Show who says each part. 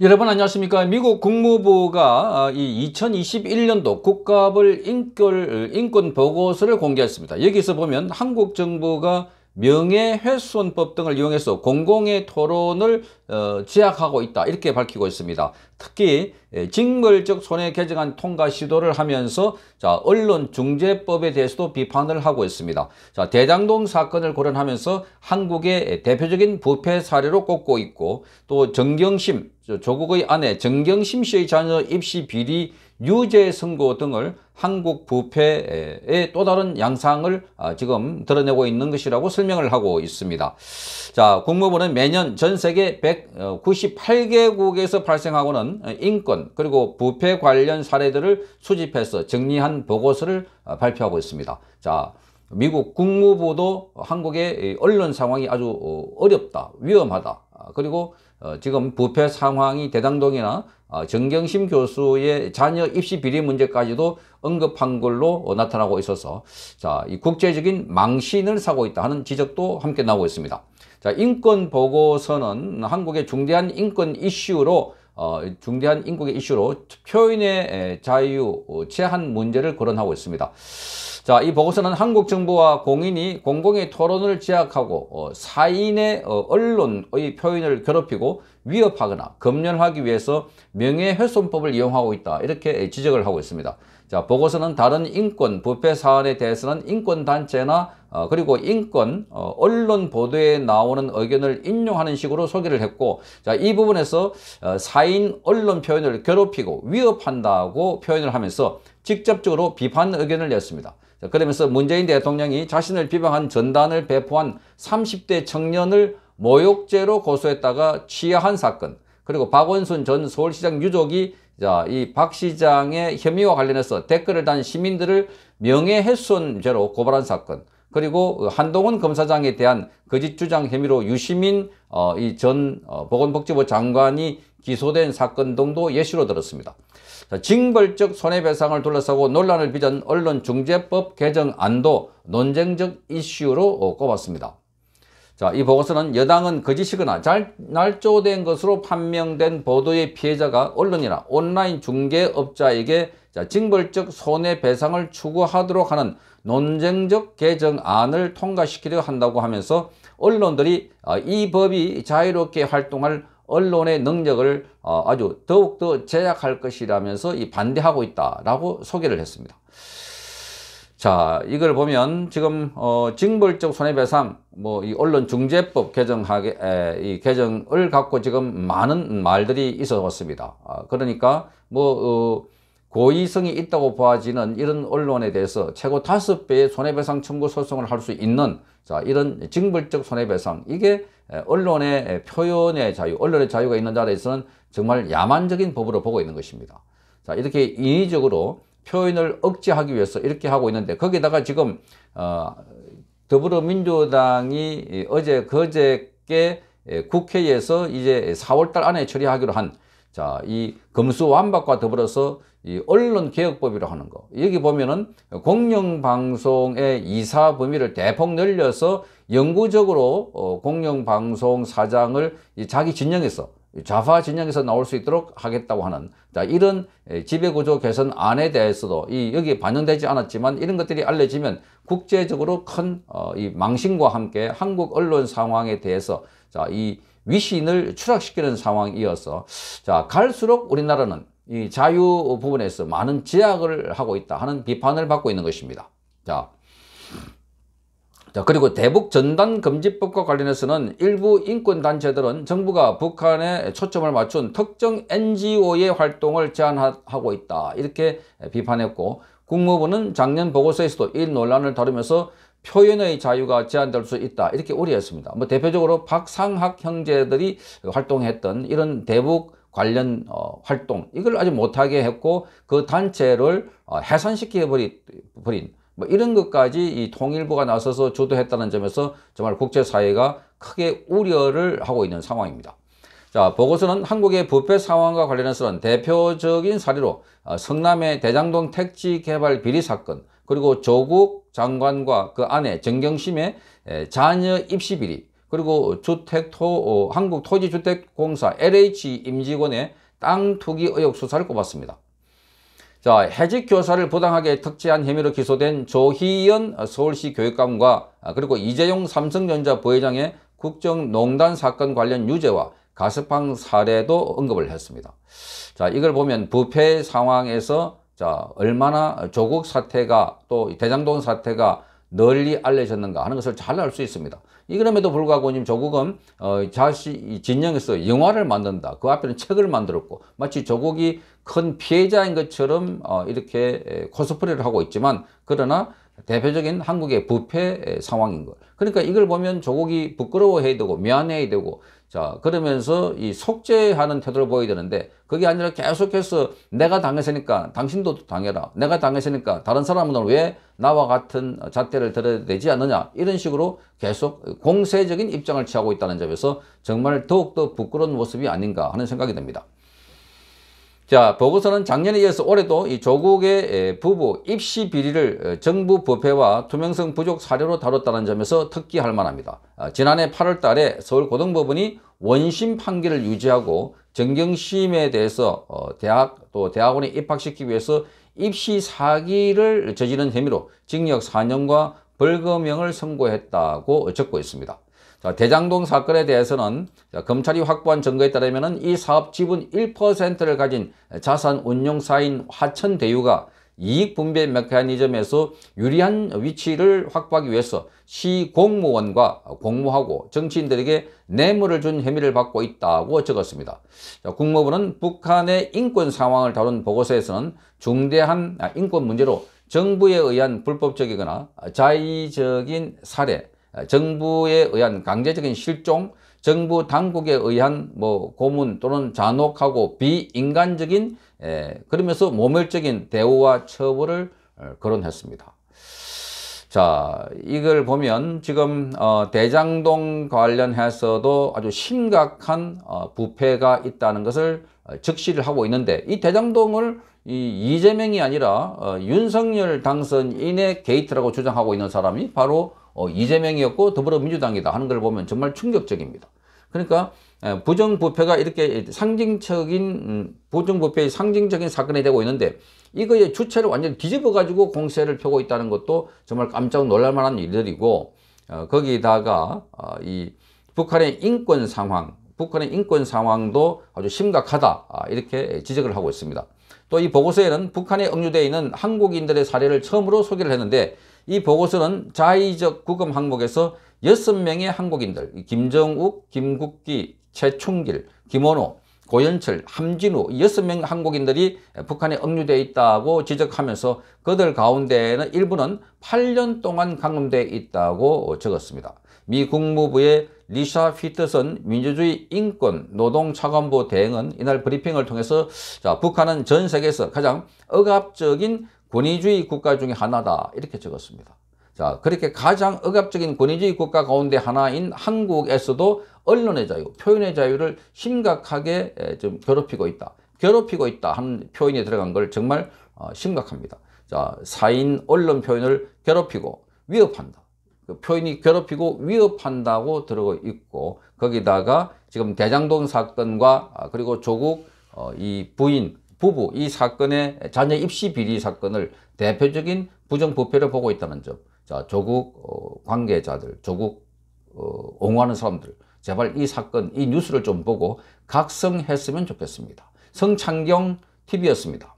Speaker 1: 여러분 안녕하십니까 미국 국무부가 아, 이 2021년도 국가별 인권, 인권 보고서를 공개했습니다 여기서 보면 한국 정부가 명예훼손법 등을 이용해서 공공의 토론을 어, 제약하고 있다 이렇게 밝히고 있습니다. 특히 예, 징벌적 손해 개정안 통과 시도를 하면서 자, 언론중재법에 대해서도 비판을 하고 있습니다. 자, 대장동 사건을 고려하면서 한국의 대표적인 부패 사례로 꼽고 있고 또 정경심 조국의 아내 정경심 씨의 자녀 입시 비리 유죄 선고 등을 한국 부패의 또 다른 양상을 아, 지금 드러내고 있는 것이라고 설명을 하고 있습니다. 자, 국무부는 매년 전 세계 198개국에서 어, 발생하고는 인권 그리고 부패 관련 사례들을 수집해서 정리한 보고서를 아, 발표하고 있습니다. 자, 미국 국무부도 한국의 언론 상황이 아주 어, 어렵다, 위험하다. 아, 그리고 어, 지금 부패 상황이 대당동이나 어, 정경심 교수의 자녀 입시 비리 문제까지도 언급한 걸로 나타나고 있어서 자, 이 국제적인 망신을 사고 있다 하는 지적도 함께 나오고 있습니다. 자, 인권 보고서는 한국의 중대한 인권 이슈로 어, 중대한 인권의 이슈로 표현의 자유 어, 제한 문제를 거론하고 있습니다. 자, 이 보고서는 한국 정부와 공인이 공공의 토론을 제약하고 어, 사인의 어, 언론의 표현을 괴롭히고 위협하거나 검열하기 위해서 명예훼손법을 이용하고 있다. 이렇게 지적을 하고 있습니다. 자, 보고서는 다른 인권 부패 사안에 대해서는 인권단체나 어, 그리고 인권, 어, 언론 보도에 나오는 의견을 인용하는 식으로 소개를 했고 자, 이 부분에서 어, 사인 언론 표현을 괴롭히고 위협한다고 표현을 하면서 직접적으로 비판 의견을 냈습니다. 그러면서 문재인 대통령이 자신을 비방한 전단을 배포한 30대 청년을 모욕죄로 고소했다가 취하한 사건 그리고 박원순 전 서울시장 유족이 자, 이 박 시장의 혐의와 관련해서 댓글을 단 시민들을 명예훼손죄로 고발한 사건 그리고 한동훈 검사장에 대한 거짓 주장 혐의로 유시민 어, 이 전 어, 보건복지부 장관이 기소된 사건 등도 예시로 들었습니다. 자, 징벌적 손해배상을 둘러싸고 논란을 빚은 언론중재법 개정안도 논쟁적 이슈로 어, 꼽았습니다. 자, 이 보고서는 여당은 거짓이거나 그 잘 날조된 것으로 판명된 보도의 피해자가 언론이나 온라인 중개업자에게 자, 징벌적 손해배상을 추구하도록 하는 논쟁적 개정안을 통과시키려 한다고 하면서 언론들이 아, 이 법이 자유롭게 활동할 언론의 능력을 어, 아주 더욱더 제약할 것이라면서 이 반대하고 있다라고 소개를 했습니다. 자, 이걸 보면 지금 어, 징벌적 손해배상 뭐 이 언론 중재법 개정하게 에, 이 개정을 갖고 지금 많은 말들이 있어 왔습니다. 아, 그러니까 뭐 어, 고의성이 있다고 보아지는 이런 언론에 대해서 최고 다섯 배의 손해배상 청구 소송을 할 수 있는 자 이런 징벌적 손해배상 이게 언론의 표현의 자유, 언론의 자유가 있는 나라에서는 정말 야만적인 법으로 보고 있는 것입니다. 자 이렇게 인위적으로 표현을 억제하기 위해서 이렇게 하고 있는데 거기다가 지금 어, 더불어민주당이 어제 거제께 국회에서 이제 4월달 안에 처리하기로 한 자, 이 검수완박과 더불어서 이 언론 개혁법이라고 하는 거. 여기 보면은 공영방송의 이사 범위를 대폭 늘려서 영구적으로 어 공영방송 사장을 이 자기 진영에서 자파 진영에서 나올 수 있도록 하겠다고 하는 자 이런 지배구조 개선안에 대해서도 이 여기에 반영되지 않았지만 이런 것들이 알려지면 국제적으로 큰 어 이 망신과 함께 한국 언론 상황에 대해서 자이 위신을 추락시키는 상황이어서 자 갈수록 우리나라는 이 자유 부분에서 많은 제약을 하고 있다 하는 비판을 받고 있는 것입니다. 자, 자 그리고 대북 전단 금지법과 관련해서는 일부 인권단체들은 정부가 북한에 초점을 맞춘 특정 NGO의 활동을 제한하고 있다 이렇게 비판했고 국무부는 작년 보고서에서도 이 논란을 다루면서 표현의 자유가 제한될 수 있다 이렇게 우려했습니다. 뭐 대표적으로 박상학 형제들이 활동했던 이런 대북 관련 어, 활동 이걸 아주 못하게 했고 그 단체를 어, 해산시켜 버린 뭐 이런 것까지 이 통일부가 나서서 주도했다는 점에서 정말 국제사회가 크게 우려를 하고 있는 상황입니다. 자 보고서는 한국의 부패 상황과 관련해서는 대표적인 사례로 어, 성남의 대장동 택지 개발 비리 사건 그리고 조국 장관과 그 아내 정경심의 에, 자녀 입시 비리 그리고 주택토 어, 한국토지주택공사 LH 임직원의 땅 투기 의혹 수사를 꼽았습니다. 자, 해직 교사를 부당하게 특제한 혐의로 기소된 조희연 서울시 교육감과 아, 그리고 이재용 삼성전자 부회장의 국정농단 사건 관련 유죄와 가스방 사례도 언급을 했습니다. 자, 이걸 보면 부패 상황에서 자, 얼마나 조국 사태가 또 대장동 사태가 널리 알려졌는가 하는 것을 잘 알 수 있습니다. 이 그럼에도 불구하고 님 조국은 어, 자시 진영에서 영화를 만든다. 그 앞에는 책을 만들었고 마치 조국이 큰 피해자인 것처럼 어, 이렇게 코스프레를 하고 있지만 그러나 대표적인 한국의 부패 상황인 걸. 그러니까 이걸 보면 조국이 부끄러워해야 되고 미안해야 되고 자 그러면서 이 속죄하는 태도를 보여야 되는데 그게 아니라 계속해서 내가 당했으니까 당신도 당해라. 내가 당했으니까 다른 사람은 왜 나와 같은 잣대를 들어야 되지 않느냐 이런 식으로 계속 공세적인 입장을 취하고 있다는 점에서 정말 더욱더 부끄러운 모습이 아닌가 하는 생각이 듭니다. 자, 보고서는 작년에 이어서 올해도 이 조국의 부부 입시 비리를 어, 정부 부패와 투명성 부족 사례로 다뤘다는 점에서 특기할 만합니다. 아, 지난해 8월 달에 서울고등법원이 원심 판결을 유지하고 정경심에 대해서 어, 대학 또 대학원에 입학시키기 위해서 입시 사기를 저지른 혐의로 징역 4년과 벌금형을 선고했다고 적고 있습니다. 자, 대장동 사건에 대해서는 자, 검찰이 확보한 증거에 따르면 이 사업 지분 1%를 가진 자산 운용사인 화천대유가 이익 분배 메커니즘에서 유리한 위치를 확보하기 위해서 시 공무원과 공모하고 정치인들에게 뇌물을 준 혐의를 받고 있다고 적었습니다. 자, 국무부는 북한의 인권 상황을 다룬 보고서에서는 중대한 아, 인권 문제로 정부에 의한 불법적이거나 자의적인 사례, 아, 정부에 의한 강제적인 실종, 정부 당국에 의한 뭐 고문 또는 잔혹하고 비인간적인 에, 그러면서 모멸적인 대우와 처벌을 어, 거론했습니다. 자, 이걸 보면 지금 어, 대장동 관련해서도 아주 심각한 어, 부패가 있다는 것을 어, 적시를 하고 있는데 이 대장동을 이 이재명이 아니라 어, 윤석열 당선인의 게이트라고 주장하고 있는 사람이 바로 어, 이재명이었고 더불어민주당이다 하는 걸 보면 정말 충격적입니다. 그러니까 부정부패가 이렇게 상징적인 음, 부정부패의 상징적인 사건이 되고 있는데 이거의 주체를 완전히 뒤집어 가지고 공세를 펴고 있다는 것도 정말 깜짝 놀랄 만한 일들이고 어, 거기다가 어, 이 북한의 인권 상황 북한의 인권 상황도 아주 심각하다 아, 이렇게 지적을 하고 있습니다. 또이 보고서에는 북한에 억류되어 있는 한국인들의 사례를 처음으로 소개를 했는데 이 보고서는 자의적 구금 항목에서 6명의 한국인들 김정욱, 김국기, 최충길, 김원호, 고현철, 함진우 6명 한국인들이 북한에 억류되어 있다고 지적하면서 그들 가운데에는 일부는 8년 동안 감금되어 있다고 적었습니다. 미 국무부의 리샤 피트슨 민주주의 인권 노동차관부 대행은 이날 브리핑을 통해서 자, 북한은 전 세계에서 가장 억압적인 권위주의 국가 중에 하나다 이렇게 적었습니다. 자 그렇게 가장 억압적인 권위주의 국가 가운데 하나인 한국에서도 언론의 자유, 표현의 자유를 심각하게 좀 괴롭히고 있다. 괴롭히고 있다 하는 표현이 들어간 걸 정말 어, 심각합니다. 자, 사인 언론 표현을 괴롭히고 위협한다. 그 표현이 괴롭히고 위협한다고 들어가 있고 거기다가 지금 대장동 사건과 아, 그리고 조국 어, 이 부인 부부 이 사건의 자녀 입시 비리 사건을 대표적인 부정부패를 보고 있다는 점. 자 조국 어, 관계자들, 조국 어, 옹호하는 사람들 제발 이 사건, 이 뉴스를 좀 보고 각성했으면 좋겠습니다. 성창경 TV였습니다.